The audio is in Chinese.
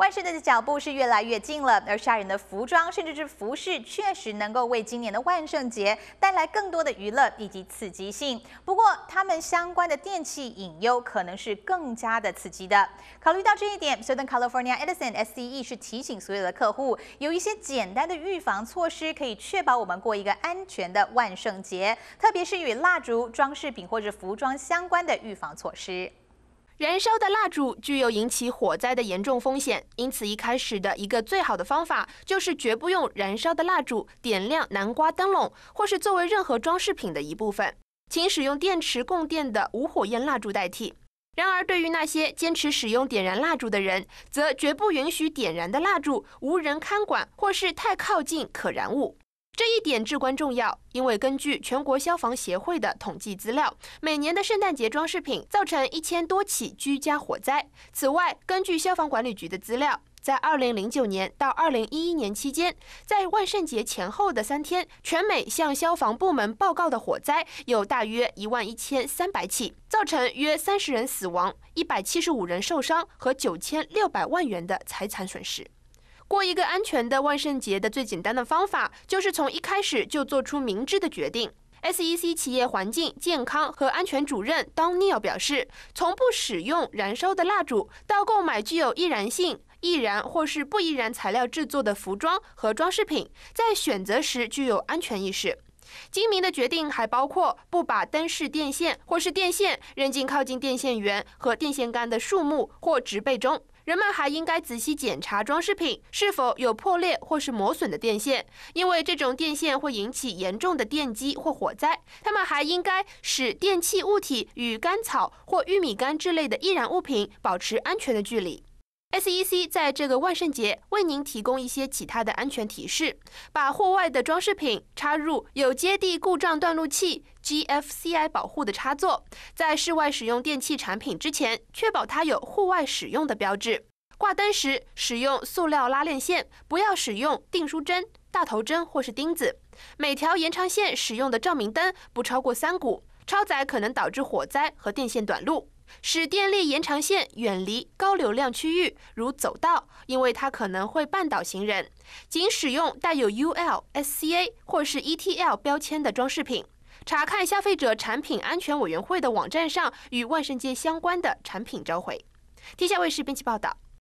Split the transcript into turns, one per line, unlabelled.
万圣节的脚步是越来越近了，而吓人的服装甚至是服饰确实能够为今年的万圣节带来更多的娱乐以及刺激性。不过，他们相关的电器隐忧可能是更加的刺激的。考虑到这一点，Southern California Edison SCE 是提醒所有的客户，有一些简单的预防措施可以确保我们过一个安全的万圣节，特别是与蜡烛、装饰品或者服装相关的预防措施。燃烧的蜡烛
具有引起火灾的严重风险，因此一开始的一个最好的方法就是绝不用燃烧的蜡烛点亮南瓜灯笼，或是作为任何装饰品的一部分，请使用电池供电的无火焰蜡烛代替。然而，对于那些坚持使用点燃蜡烛的人，则绝不允许点燃的蜡烛无人看管，或是太靠近可燃物。这一点至关重要，因为根据全国消防协会的统计资料，每年的圣诞节装饰品造成一千多起居家火灾。此外，根据消防管理局的资料，在二零零九年到二零一一年期间，在万圣节前后的三天，全美向消防部门报告的火灾有大约一万一千三百起，造成约三十人死亡、一百七十五人受伤和九千六百万元的财产损失。过一个安全的万圣节的最简单的方法，就是从一开始就做出明智的决定。SEC 企业环境、健康和安全主任 d o n n i l 表示，从不使用燃烧的蜡烛，到购买具有易燃性、易燃或是不易燃材料制作的服装和装饰品，在选择时具有安全意识。精明的决定还包括不把灯饰电线或是电线扔进靠近电线源和电线杆的树木或植被中。人们还应该仔细检查装饰品是否有破裂或是磨损的电线，因为这种电线会引起严重的电击或火灾。他们还应该使电器物体与干草或玉米杆之类的易燃物品保持安全的距离。SEC 在这个万圣节为您提供一些其他的安全提示：把户外的装饰品插入有接地故障断路器 （GFCI） 保护的插座。在室外使用电器产品之前，确保它有户外使用的标志。挂灯时使用塑料拉链线，不要使用订书针、大头针或是钉子。每条延长线使用的照明灯不超过三股，超载可能导致火灾和电线短路。使电力延长线远离高流量区域，如走道，因为它可能会绊倒行人。仅使用带有 UL、SCA 或是 ETL 标签的装饰品。查看消费者产品安全委员会的网站上与万圣节相关的产品召回。天下卫视编辑报道。